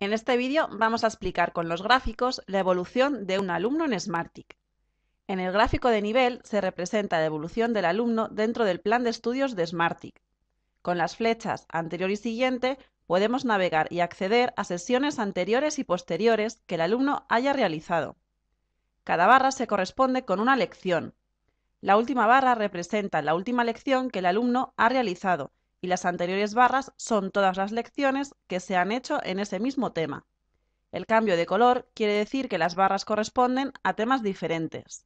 En este vídeo vamos a explicar con los gráficos la evolución de un alumno en Smartick. En el gráfico de nivel se representa la evolución del alumno dentro del plan de estudios de Smartick. Con las flechas anterior y siguiente podemos navegar y acceder a sesiones anteriores y posteriores que el alumno haya realizado. Cada barra se corresponde con una lección. La última barra representa la última lección que el alumno ha realizado y las anteriores barras son todas las lecciones que se han hecho en ese mismo tema. El cambio de color quiere decir que las barras corresponden a temas diferentes.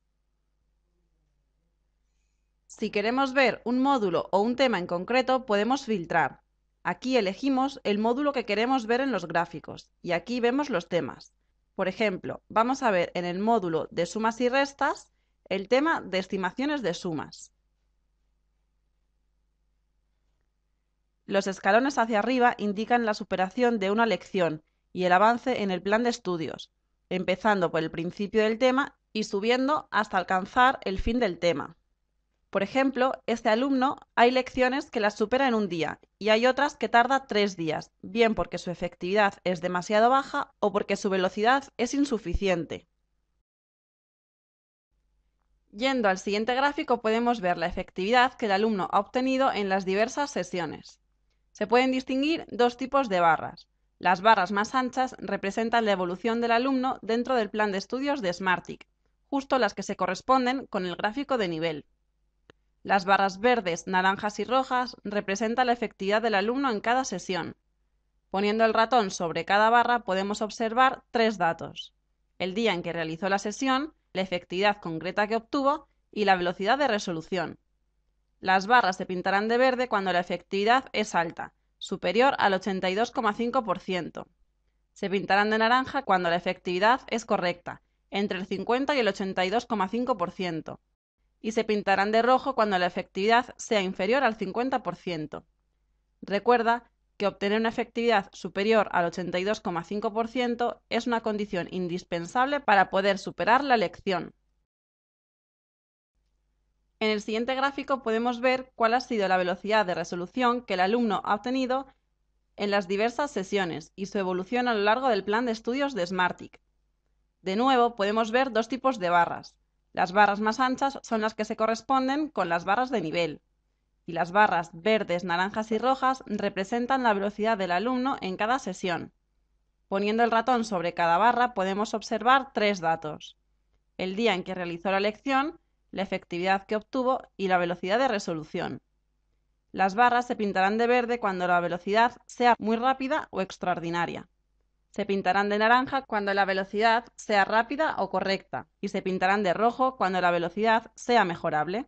Si queremos ver un módulo o un tema en concreto, podemos filtrar. Aquí elegimos el módulo que queremos ver en los gráficos y aquí vemos los temas. Por ejemplo, vamos a ver en el módulo de sumas y restas el tema de estimaciones de sumas. Los escalones hacia arriba indican la superación de una lección y el avance en el plan de estudios, empezando por el principio del tema y subiendo hasta alcanzar el fin del tema. Por ejemplo, este alumno hay lecciones que las supera en un día y hay otras que tarda tres días, bien porque su efectividad es demasiado baja o porque su velocidad es insuficiente. Yendo al siguiente gráfico podemos ver la efectividad que el alumno ha obtenido en las diversas sesiones. Se pueden distinguir dos tipos de barras. Las barras más anchas representan la evolución del alumno dentro del plan de estudios de Smartick, justo las que se corresponden con el gráfico de nivel. Las barras verdes, naranjas y rojas representan la efectividad del alumno en cada sesión. Poniendo el ratón sobre cada barra podemos observar tres datos. El día en que realizó la sesión, la efectividad concreta que obtuvo y la velocidad de resolución. Las barras se pintarán de verde cuando la efectividad es alta, superior al 82,5%. Se pintarán de naranja cuando la efectividad es correcta, entre el 50 y el 82,5%. Y se pintarán de rojo cuando la efectividad sea inferior al 50%. Recuerda que obtener una efectividad superior al 82,5% es una condición indispensable para poder superar la elección. En el siguiente gráfico podemos ver cuál ha sido la velocidad de resolución que el alumno ha obtenido en las diversas sesiones y su evolución a lo largo del plan de estudios de Smartick. De nuevo, podemos ver dos tipos de barras. Las barras más anchas son las que se corresponden con las barras de nivel, y las barras verdes, naranjas y rojas representan la velocidad del alumno en cada sesión. Poniendo el ratón sobre cada barra podemos observar tres datos. El día en que realizó la lección, la efectividad que obtuvo y la velocidad de resolución. Las barras se pintarán de verde cuando la velocidad sea muy rápida o extraordinaria. Se pintarán de naranja cuando la velocidad sea rápida o correcta y se pintarán de rojo cuando la velocidad sea mejorable.